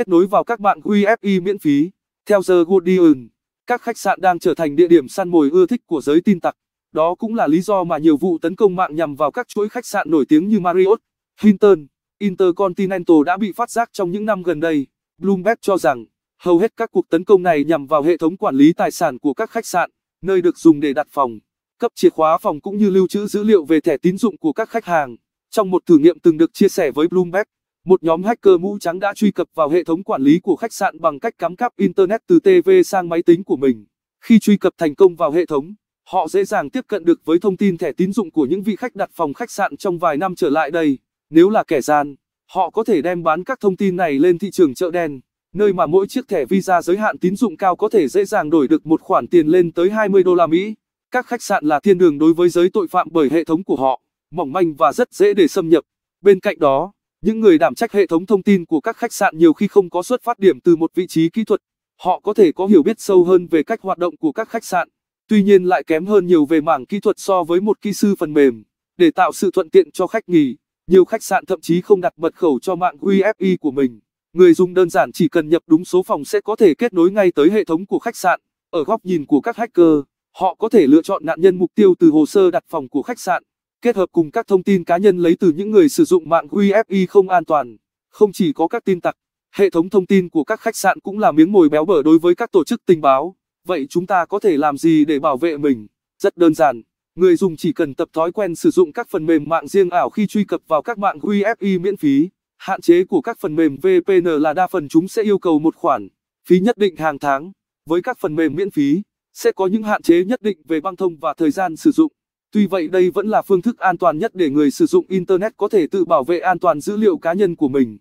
kết nối vào các mạng UFI miễn phí. Theo The Guardian, các khách sạn đang trở thành địa điểm săn mồi ưa thích của giới tin tặc. Đó cũng là lý do mà nhiều vụ tấn công mạng nhằm vào các chuỗi khách sạn nổi tiếng như Marriott, Hilton, Intercontinental đã bị phát giác trong những năm gần đây. Bloomberg cho rằng, hầu hết các cuộc tấn công này nhằm vào hệ thống quản lý tài sản của các khách sạn, nơi được dùng để đặt phòng, cấp chìa khóa phòng cũng như lưu trữ dữ liệu về thẻ tín dụng của các khách hàng. Trong một thử nghiệm từng được chia sẻ với Bloomberg, một nhóm hacker mũ trắng đã truy cập vào hệ thống quản lý của khách sạn bằng cách cắm cáp Internet từ TV sang máy tính của mình. Khi truy cập thành công vào hệ thống, họ dễ dàng tiếp cận được với thông tin thẻ tín dụng của những vị khách đặt phòng khách sạn trong vài năm trở lại đây. Nếu là kẻ gian, họ có thể đem bán các thông tin này lên thị trường chợ đen, nơi mà mỗi chiếc thẻ Visa giới hạn tín dụng cao có thể dễ dàng đổi được một khoản tiền lên tới 20 đô la Mỹ. Các khách sạn là thiên đường đối với giới tội phạm bởi hệ thống của họ, mỏng manh và rất dễ để xâm nhập. Bên cạnh đó, những người đảm trách hệ thống thông tin của các khách sạn nhiều khi không có xuất phát điểm từ một vị trí kỹ thuật, họ có thể có hiểu biết sâu hơn về cách hoạt động của các khách sạn, tuy nhiên lại kém hơn nhiều về mảng kỹ thuật so với một kỹ sư phần mềm. Để tạo sự thuận tiện cho khách nghỉ, nhiều khách sạn thậm chí không đặt mật khẩu cho mạng UEFI của mình. Người dùng đơn giản chỉ cần nhập đúng số phòng sẽ có thể kết nối ngay tới hệ thống của khách sạn. Ở góc nhìn của các hacker, họ có thể lựa chọn nạn nhân mục tiêu từ hồ sơ đặt phòng của khách sạn kết hợp cùng các thông tin cá nhân lấy từ những người sử dụng mạng UEFI không an toàn. Không chỉ có các tin tặc, hệ thống thông tin của các khách sạn cũng là miếng mồi béo bở đối với các tổ chức tình báo. Vậy chúng ta có thể làm gì để bảo vệ mình? Rất đơn giản, người dùng chỉ cần tập thói quen sử dụng các phần mềm mạng riêng ảo khi truy cập vào các mạng UEFI miễn phí. Hạn chế của các phần mềm VPN là đa phần chúng sẽ yêu cầu một khoản phí nhất định hàng tháng. Với các phần mềm miễn phí, sẽ có những hạn chế nhất định về băng thông và thời gian sử dụng. Tuy vậy đây vẫn là phương thức an toàn nhất để người sử dụng Internet có thể tự bảo vệ an toàn dữ liệu cá nhân của mình.